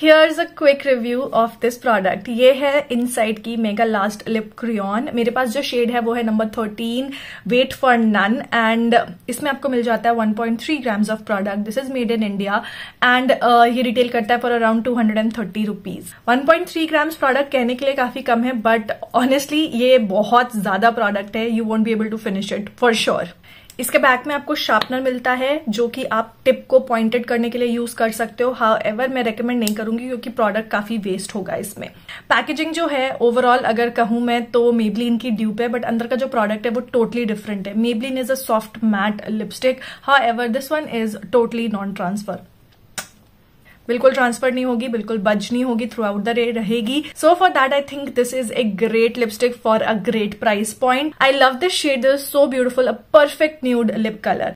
hairs a quick review of this product ये है inside की मेगा लास्ट लिप क्रियॉन मेरे पास जो शेड है वो है number thirteen wait for none and इसमें आपको मिल जाता है one point three grams of product this is made in India and ये रिटेल करता है for around two hundred and thirty rupees one point three grams product कहने के लिए काफी कम है बट ऑनेस्टली ये बहुत ज्यादा प्रोडक्ट है you won't be able to finish it for sure इसके बैक में आपको शार्पनर मिलता है जो कि आप टिप को पॉइंटेड करने के लिए यूज कर सकते हो हाउ एवर मैं रेकमेंड नहीं करूंगी क्योंकि प्रोडक्ट काफी वेस्ट होगा इसमें पैकेजिंग जो है ओवरऑल अगर कहूं मैं तो मेबली इनकी ड्यूप है बट अंदर का जो प्रोडक्ट है वो टोटली डिफरेंट है Maybelline is a soft matte lipstick however this one is totally non transfer बिल्कुल ट्रांसफर नहीं होगी बिल्कुल बज नहीं होगी थ्रू आउट द डे रहेगी so for that I think this is a great lipstick for a great price point I love this shade is so beautiful a perfect nude lip colour